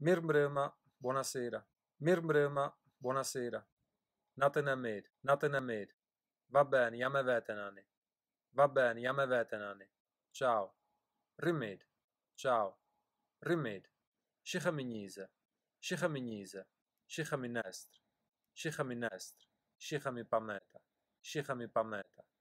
Mir Mirbrema, buonasera. Mir Mirbrema, buonasera. Natenamed, Natenamed. Va bene, jame vetenani. Va bene, jame vetenani. Ciao. Rimed, ciao. Rimed. Shikhaminise, Shikhaminise, Shikhaminestr, Shikhaminestr, Shikhami pameta,